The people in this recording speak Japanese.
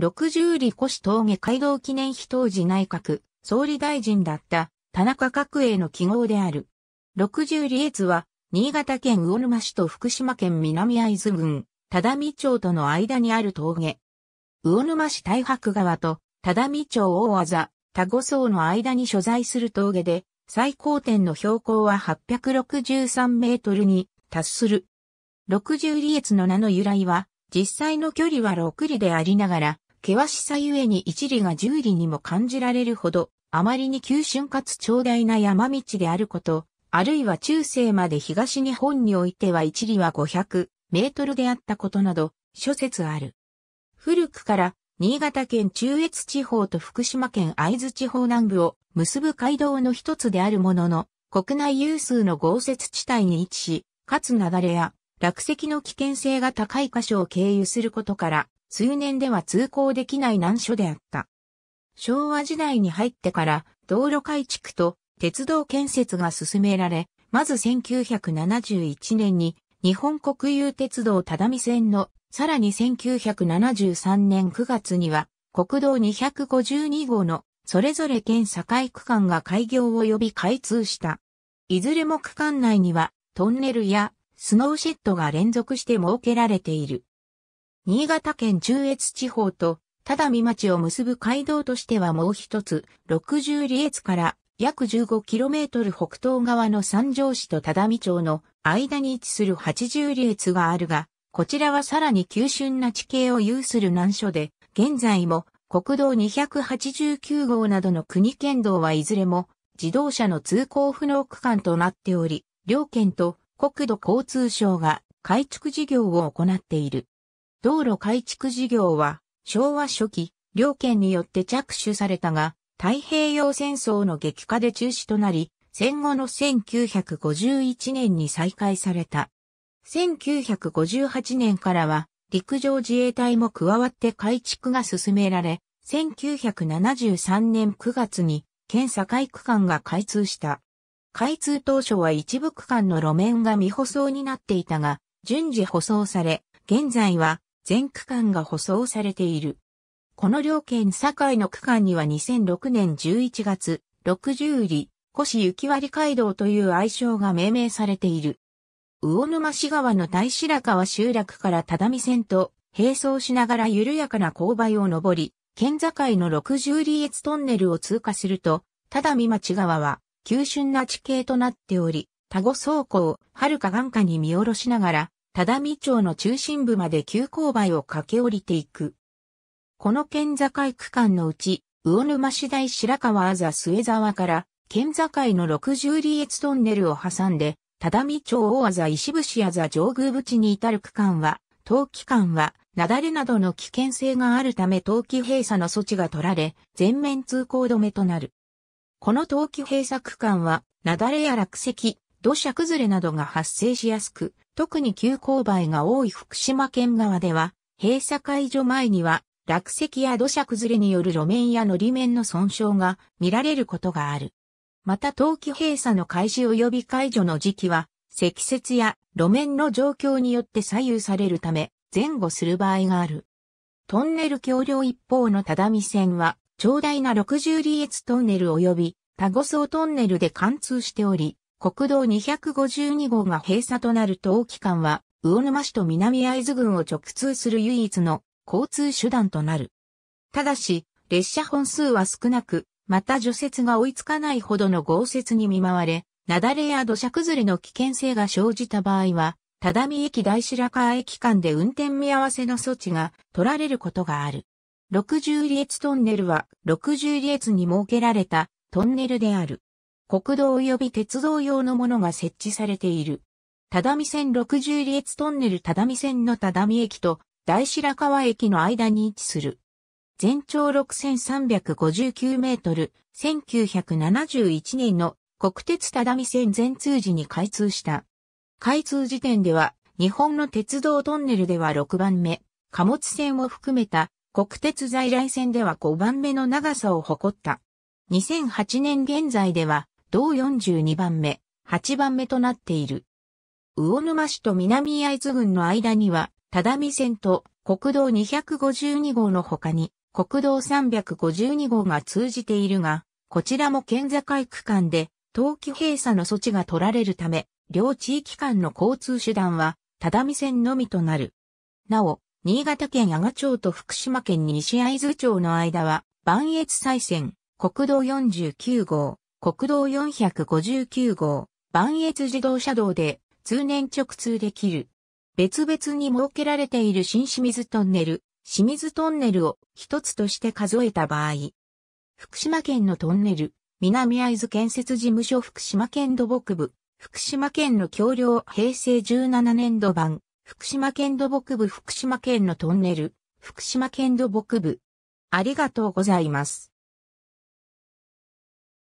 60里越峠街道記念碑当時内閣、総理大臣だった田中角栄の記号である。60里越は、新潟県魚沼市と福島県南会津郡、只見町との間にある峠。魚沼市太白川と只見町大技、田五層の間に所在する峠で、最高点の標高は863メートルに達する。60里越の名の由来は、実際の距離は6里でありながら、険しさゆえに一里が十里にも感じられるほど、あまりに急峻かつ長大な山道であること、あるいは中世まで東日本においては一里は500メートルであったことなど、諸説ある。古くから新潟県中越地方と福島県会津地方南部を結ぶ街道の一つであるものの、国内有数の豪雪地帯に位置し、かつ流れや落石の危険性が高い箇所を経由することから、数年では通行できない難所であった。昭和時代に入ってから道路改築と鉄道建設が進められ、まず1971年に日本国有鉄道只見線の、さらに1973年9月には国道252号のそれぞれ県境区間が開業及び開通した。いずれも区間内にはトンネルやスノーシェットが連続して設けられている。新潟県中越地方と、只見町を結ぶ街道としてはもう一つ、六十里越から約 15km 北東側の三条市と只見町の間に位置する八十里越があるが、こちらはさらに急峻な地形を有する難所で、現在も国道289号などの国県道はいずれも自動車の通行不能区間となっており、両県と国土交通省が改築事業を行っている。道路改築事業は昭和初期、両県によって着手されたが、太平洋戦争の激化で中止となり、戦後の1951年に再開された。1958年からは陸上自衛隊も加わって改築が進められ、1973年9月に県境区間が開通した。開通当初は一部区間の路面が未舗装になっていたが、順次舗装され、現在は全区間が舗装されている。この両県境の区間には2006年11月、60里、越雪割街道という愛称が命名されている。魚沼市川の大白川集落から只見線と並走しながら緩やかな勾配を登り、県境の60里越トンネルを通過すると、只見町川は急峻な地形となっており、田子倉庫を遥か眼下に見下ろしながら、只見町の中心部まで急勾配を駆け下りていく。この県境区間のうち、魚沼市大白川あざ末沢から、県境の六十里越トンネルを挟んで、只見町大あざ石伏あざ上宮淵に至る区間は、冬期間は、雪崩などの危険性があるため冬季閉鎖の措置が取られ、全面通行止めとなる。この冬季閉鎖区間は、雪崩や落石、土砂崩れなどが発生しやすく、特に急勾配が多い福島県側では、閉鎖解除前には落石や土砂崩れによる路面やのり面の損傷が見られることがある。また冬季閉鎖の開始及び解除の時期は、積雪や路面の状況によって左右されるため、前後する場合がある。トンネル橋梁一方の只見線は、長大な60里越トンネル及び、多護層トンネルで貫通しており、国道252号が閉鎖となると期間は、魚沼市と南会津郡を直通する唯一の交通手段となる。ただし、列車本数は少なく、また除雪が追いつかないほどの豪雪に見舞われ、雪崩や土砂崩れの危険性が生じた場合は、只見駅大白川駅間で運転見合わせの措置が取られることがある。60里越トンネルは60里越に設けられたトンネルである。国道及び鉄道用のものが設置されている。只見線60里越トンネル只見線の只見駅と大白川駅の間に位置する。全長6359メートル、1971年の国鉄只見線全通時に開通した。開通時点では、日本の鉄道トンネルでは6番目、貨物線を含めた国鉄在来線では5番目の長さを誇った。2008年現在では、同42番目、8番目となっている。魚沼市と南会津郡の間には、只見線と国道252号の他に、国道352号が通じているが、こちらも県境区間で、冬季閉鎖の措置が取られるため、両地域間の交通手段は、只見線のみとなる。なお、新潟県阿賀町と福島県西会津町の間は、磐越西線、国道49号、国道459号、磐越自動車道で通年直通できる。別々に設けられている新清水トンネル、清水トンネルを一つとして数えた場合、福島県のトンネル、南会津建設事務所福島県土木部、福島県の橋梁平成17年度版、福島県土木部福島県のトンネル、福島県土木部。ありがとうございます。